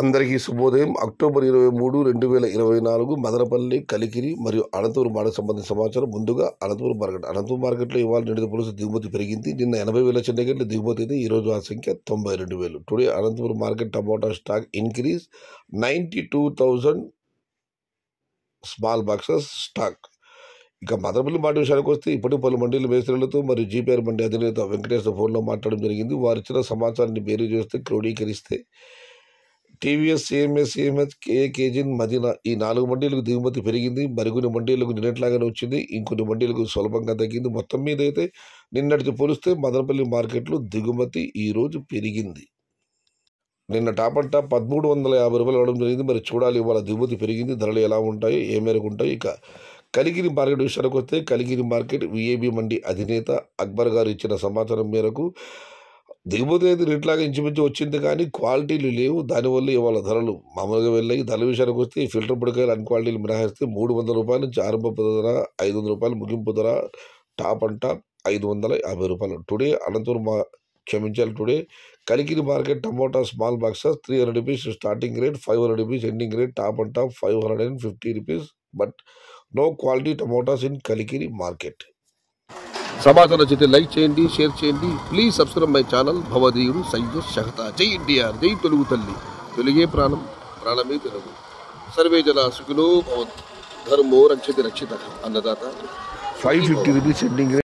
అందరికీ శుభోదయం అక్టోబర్ ఇరవై మూడు రెండు వేల ఇరవై నాలుగు మదనపల్లి కలికిరి మరియు అనంతపురం మార్కెట్ సంబంధించిన సమాచారం ముందుగా అనంతపురం మార్కెట్ అనంతపురం మార్కెట్లో ఇవాళ రెండు పులుసు దిగుమతి పెరిగింది నిన్న ఎనభై వేల చిన్న గంటల దిగుమతి అయితే ఈరోజు ఆ సంఖ్య తొంభై రెండు వేలు today Anantapuram market tomato stock increase ninety two thousand small boxes stock ఇక మదనపల్లి మాట విషయానికి వస్తే ఇప్పటి పలు మండీల మేస్త్రులతో మరియు జీపీఆర్ మండలి అధినేత వెంకటేశ్వర ఫోన్లో మాట్లాడడం జరిగింది వారు ఇచ్చిన సమాచారాన్ని బేరీ చేస్తే క్రోడీకరిస్తే టీవీఎస్ సిఎంఎస్ ఏఎంఎస్ కేఏకేజీన్ మదీనా ఈ నాలుగు మండీలకు దిగుమతి పెరిగింది మరికొన్ని మండీలకు నిన్నట్లాగానే వచ్చింది ఇంకొన్ని మండీలకు సులభంగా తగ్గింది మొత్తం మీద అయితే నిన్నటికి పోలిస్తే మదనపల్లి మార్కెట్లో దిగుమతి ఈరోజు పెరిగింది నిన్న టాపంట పదమూడు వందల యాభై రూపాయలు అవ్వడం జరిగింది మరి చూడాలి ఇవాళ దిగుమతి పెరిగింది ధరలు ఎలా ఉంటాయి ఏ మేరకు ఉంటాయి ఇక కలిగిరి మార్కెట్ విషయానికి వస్తే కలిగిరి మార్కెట్ విఏబి మండి అధినేత అక్బర్ గారు ఇచ్చిన సమాచారం మేరకు దిగుమతి అయితే రేట్లాగా ఇంచుమించి వచ్చింది కానీ క్వాలిటీలు లేవు దానివల్ల ఇవాళ ధరలు మామూలుగా వెళ్ళాయి ధరల విషయానికి వస్తే ఈ ఫిల్టర్ పొడికాయలు అన్ క్వాలిటీలు మినహాయిస్తే మూడు వందల రూపాయల నుంచి ఆరంభపు ధర ఐదు వందల రూపాయలు ముగింపు ధర టాప్ టాప్ ఐదు వందల యాభై రూపాయలు టుడే అనంతపురం మా క్షమించాలి today Kalikiri market tomato small boxes three hundred rupees starting rate five hundred rupees ending rate top and top five hundred and fifty rupees but no quality tomatoes in Kalikiri market సమాధాన చేతి like చేయండి share చేయండి please subscribe my channel భవదీయుడు సయ్యద్ షహతా జై India జై తెలుగు తల్లి తెలుగే ప్రాణం ప్రాణమే తెలుగు సర్వే జన సుఖులు ధర్మో రక్షతి రక్షిత అన్నదాత ఫైవ్ ఫిఫ్టీ రూపీస్ సెండింగ్